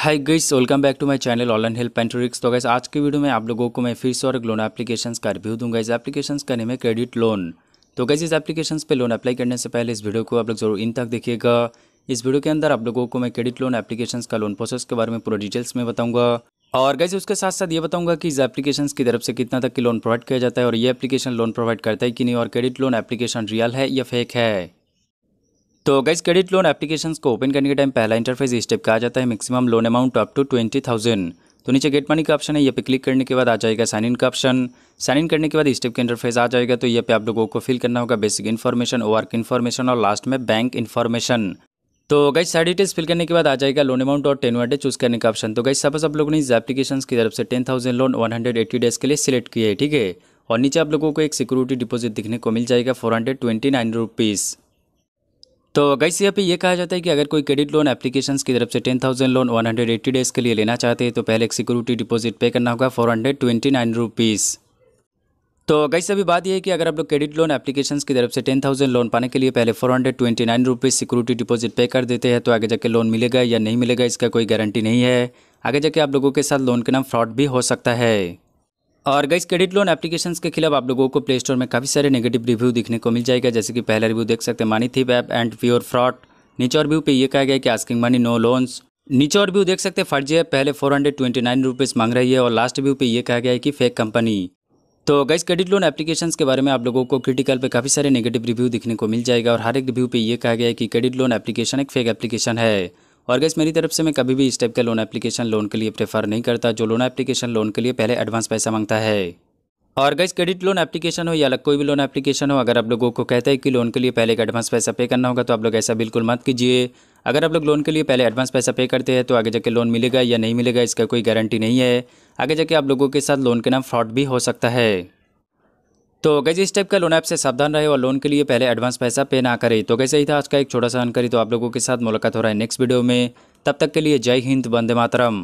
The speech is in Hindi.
hi guys welcome back to my channel online help पेंट्रिक्स तो गैस आज के वीडियो में आप लोगों को मैं फिर से और लोन एप्लीकेशंस का रिव्यू दूंगा इस एप्लीकेशंस का नेम है क्रेडिट लोन तो गैस इस एप्लीकेशंस पे लोन अप्लाई करने से पहले इस वीडियो को आप लोग जरूर इन तक देखिएगा इस वीडियो के अंदर आप लोगों को मैं क्रेडिट लोन एप्लीकेशन का लोन प्रोसेस के बारे में पूरा डिटेल्स में बताऊंगा और गैस उसके साथ साथ ये बताऊंगा कि इस एप्लीकेशन की तरफ से कितना तक की लोन प्रोवाइड किया जाता है और ये एप्लीकेशन लोन प्रोवाइड करता है कि नहीं और क्रेडिट लोन एप्लीकेशन रियल है या फेक है तो गाइज क्रेडिट लोन एप्लीकेशन को ओपन करने के टाइम पहला इंटरफेस स्टेप का आ जाता है maximum loan amount up to twenty thousand तो नीचे गेट मनी का ऑप्शन है ये पे क्लिक करने के बाद आ जाएगा साइन इन का ऑप्शन साइन इन करने के बाद स्टेप का इंटरफेस आ जाएगा तो ये पे आप लोगों को फिल करना होगा बेसिक इन्फॉर्मेशन वर्क इन्फॉर्मेशन और लास्ट में बैंक इन्फॉर्मेशन तो गाइज सारी डिटेल्स फिल करने के बाद आ जाएगा लोन अमाउंट और टेन डे चूज करने का ऑप्शन तो गाइज सपोज आप लोगों ने इस एप्लीकेशन की तरफ से ten thousand loan one hundred eighty days के लिए सिलेक्ट किए है ठीक है और नीचे आप लोगों को एक सिक्योरिटी डिपॉजिट दिखने को मिल जाएगा four hundred twenty nine rupees तो गैस यहाँ पे ये कहा जाता है कि अगर कोई क्रेडिट लोन एप्लीकेशंस की तरफ से ten thousand loan one hundred eighty days के लिए लेना चाहते हैं तो पहले एक सिक्योरिटी डिपॉजिट पे करना होगा four hundred twenty nine rupees तो गैस अभी बात यह है कि अगर आप लोग क्रेडिट लोन एप्लीकेशंस की तरफ से टेन थाउजेंड लोन पाने के लिए पहले four hundred twenty nine rupees security deposit pay कर देते हैं तो आगे जाके लोन मिलेगा या नहीं मिलेगा इसका कोई गारंटी नहीं है आगे जाके आप लोगों के साथ लोन के नाम फ्रॉड भी हो सकता है और गाइस क्रेडिट लोन एप्लीकेशन के खिलाफ आप लोगों को प्ले स्टोर में काफ़ी सारे नेगेटिव रिव्यू देखने को मिल जाएगा जैसे कि पहला रिव्यू देख सकते हैं मानी थी वैप एंड प्योर फ्रॉड नीचे रिव्यू व्यू पे ये कहा गया कि आस्किंग मनी नो लोन्स नीचे और व्यू देख सकते हैं फर्जी ऐप पहले four hundred twenty nine rupees मांग रही है और लास्ट व्यू पे ये कहा गया है कि फेक कंपनी तो गाइस क्रेडिट लोन एप्लीकेशंस के बारे में आप लोगों को क्रिटिकल पे काफ़ी सारे नेगेटिव रिव्यू देखने को मिल जाएगा और हर एक रिव्यू पे ये कहा गया है कि क्रेडिट लोन एप्लीकेशन एक फेक एप्लीकेशन है और गैस मेरी तरफ से मैं कभी भी इस टाइप का लोन एप्लीकेशन लोन के लिए प्रेफर नहीं करता जो लोन एप्लीकेशन लोन के लिए पहले एडवांस पैसा मांगता है और गैस क्रेडिट लोन एप्लीकेशन हो या अलग कोई भी लोन एप्लीकेशन हो अगर आप लोगों को कहता है कि लोन के लिए पहले एक एडवांस पैसा पे करना होगा तो आप लोग ऐसा बिल्कुल मत कीजिए अगर आप लोग लोन के लिए पहले एडवांस पैसा पे करते हैं तो आगे जाके लोन मिलेगा या नहीं मिलेगा इसका कोई गारंटी नहीं है आगे जाके आप लोगों के साथ लोन के नाम फ्रॉड भी हो सकता है तो कैसे इस टाइप का लोन ऐप से सावधान रहे और लोन के लिए पहले एडवांस पैसा पे ना करें तो कैसे ही था आज का एक छोटा सा जानकारी तो आप लोगों के साथ मुलाकात हो रहा है नेक्स्ट वीडियो में तब तक के लिए जय हिंद वंदे मातरम